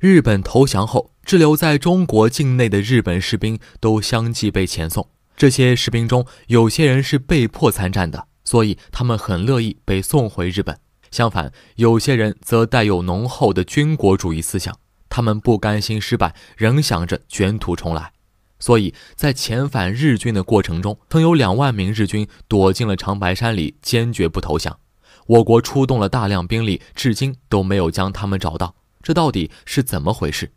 日本投降后，滞留在中国境内的日本士兵都相继被遣送。这些士兵中，有些人是被迫参战的，所以他们很乐意被送回日本。相反，有些人则带有浓厚的军国主义思想，他们不甘心失败，仍想着卷土重来。所以在遣返日军的过程中，曾有两万名日军躲进了长白山里，坚决不投降。我国出动了大量兵力，至今都没有将他们找到。这到底是怎么回事？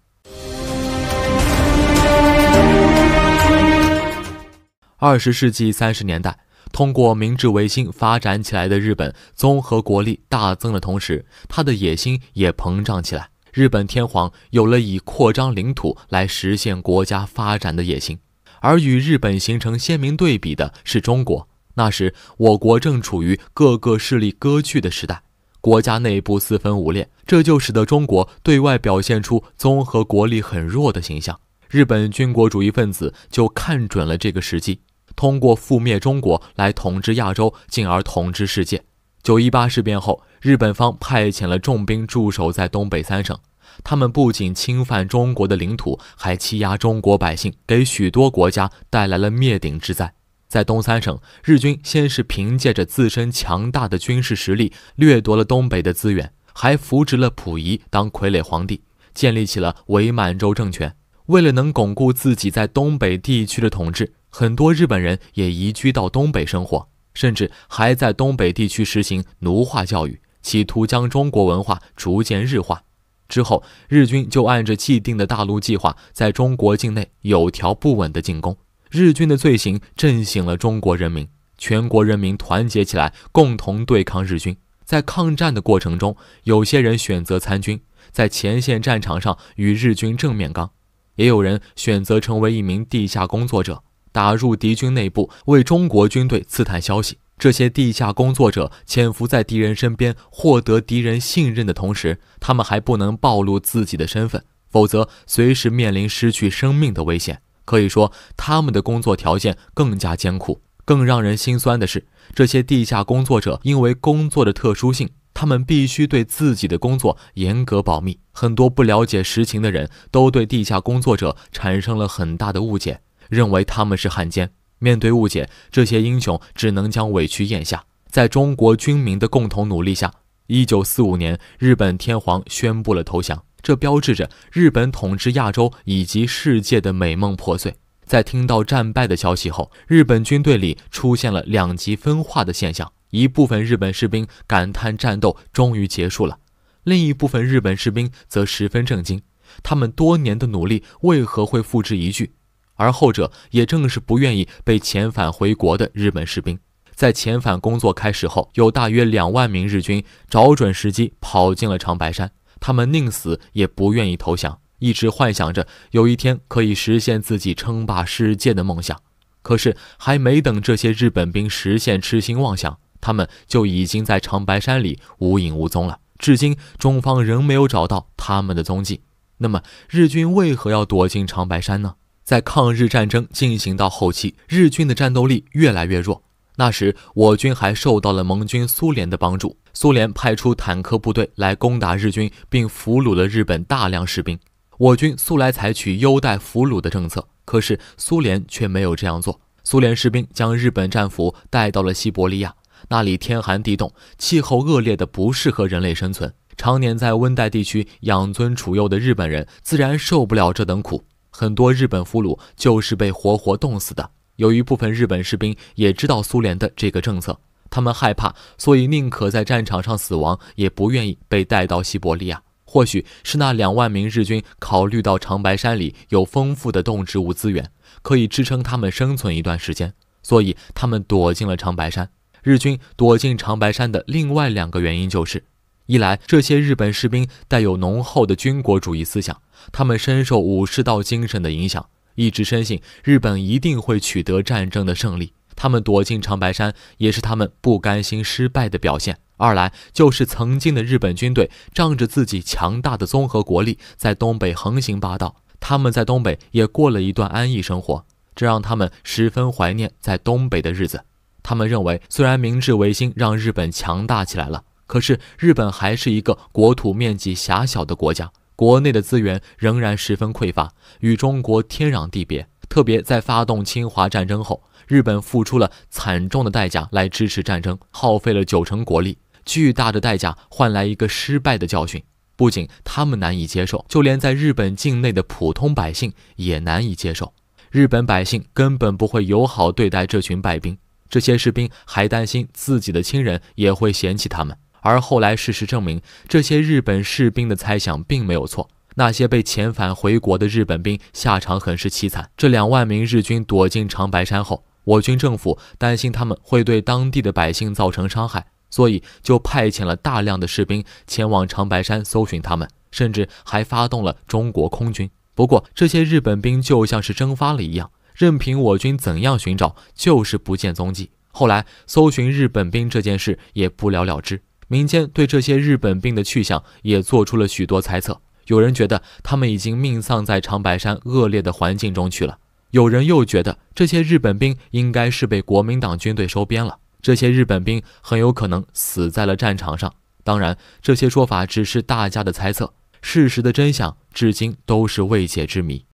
二十世纪三十年代，通过明治维新发展起来的日本，综合国力大增的同时，他的野心也膨胀起来。日本天皇有了以扩张领土来实现国家发展的野心，而与日本形成鲜明对比的是中国。那时，我国正处于各个势力割据的时代。国家内部四分五裂，这就使得中国对外表现出综合国力很弱的形象。日本军国主义分子就看准了这个时机，通过覆灭中国来统治亚洲，进而统治世界。九一八事变后，日本方派遣了重兵驻守在东北三省，他们不仅侵犯中国的领土，还欺压中国百姓，给许多国家带来了灭顶之灾。在东三省，日军先是凭借着自身强大的军事实力掠夺了东北的资源，还扶植了溥仪当傀儡皇帝，建立起了伪满洲政权。为了能巩固自己在东北地区的统治，很多日本人也移居到东北生活，甚至还在东北地区实行奴化教育，企图将中国文化逐渐日化。之后，日军就按照既定的大陆计划，在中国境内有条不紊地进攻。日军的罪行震醒了中国人民，全国人民团结起来，共同对抗日军。在抗战的过程中，有些人选择参军，在前线战场上与日军正面刚；，也有人选择成为一名地下工作者，打入敌军内部，为中国军队刺探消息。这些地下工作者潜伏在敌人身边，获得敌人信任的同时，他们还不能暴露自己的身份，否则随时面临失去生命的危险。可以说，他们的工作条件更加艰苦。更让人心酸的是，这些地下工作者因为工作的特殊性，他们必须对自己的工作严格保密。很多不了解实情的人都对地下工作者产生了很大的误解，认为他们是汉奸。面对误解，这些英雄只能将委屈咽下。在中国军民的共同努力下，一九四五年，日本天皇宣布了投降。这标志着日本统治亚洲以及世界的美梦破碎。在听到战败的消息后，日本军队里出现了两极分化的现象：一部分日本士兵感叹战斗终于结束了，另一部分日本士兵则十分震惊，他们多年的努力为何会付之一炬？而后者也正是不愿意被遣返回国的日本士兵。在遣返工作开始后，有大约两万名日军找准时机跑进了长白山。他们宁死也不愿意投降，一直幻想着有一天可以实现自己称霸世界的梦想。可是还没等这些日本兵实现痴心妄想，他们就已经在长白山里无影无踪了。至今，中方仍没有找到他们的踪迹。那么，日军为何要躲进长白山呢？在抗日战争进行到后期，日军的战斗力越来越弱。那时，我军还受到了盟军苏联的帮助。苏联派出坦克部队来攻打日军，并俘虏了日本大量士兵。我军素来采取优待俘虏的政策，可是苏联却没有这样做。苏联士兵将日本战俘带到了西伯利亚，那里天寒地冻，气候恶劣的不适合人类生存。常年在温带地区养尊处优的日本人，自然受不了这等苦，很多日本俘虏就是被活活冻死的。由于部分日本士兵也知道苏联的这个政策，他们害怕，所以宁可在战场上死亡，也不愿意被带到西伯利亚。或许是那两万名日军考虑到长白山里有丰富的动植物资源，可以支撑他们生存一段时间，所以他们躲进了长白山。日军躲进长白山的另外两个原因就是：一来这些日本士兵带有浓厚的军国主义思想，他们深受武士道精神的影响。一直深信日本一定会取得战争的胜利。他们躲进长白山，也是他们不甘心失败的表现。二来就是曾经的日本军队仗着自己强大的综合国力，在东北横行霸道。他们在东北也过了一段安逸生活，这让他们十分怀念在东北的日子。他们认为，虽然明治维新让日本强大起来了，可是日本还是一个国土面积狭小的国家。国内的资源仍然十分匮乏，与中国天壤地别。特别在发动侵华战争后，日本付出了惨重的代价来支持战争，耗费了九成国力，巨大的代价换来一个失败的教训，不仅他们难以接受，就连在日本境内的普通百姓也难以接受。日本百姓根本不会友好对待这群败兵，这些士兵还担心自己的亲人也会嫌弃他们。而后来事实证明，这些日本士兵的猜想并没有错。那些被遣返回国的日本兵下场很是凄惨。这两万名日军躲进长白山后，我军政府担心他们会对当地的百姓造成伤害，所以就派遣了大量的士兵前往长白山搜寻他们，甚至还发动了中国空军。不过，这些日本兵就像是蒸发了一样，任凭我军怎样寻找，就是不见踪迹。后来，搜寻日本兵这件事也不了了之。民间对这些日本兵的去向也做出了许多猜测。有人觉得他们已经命丧在长白山恶劣的环境中去了；有人又觉得这些日本兵应该是被国民党军队收编了。这些日本兵很有可能死在了战场上。当然，这些说法只是大家的猜测，事实的真相至今都是未解之谜。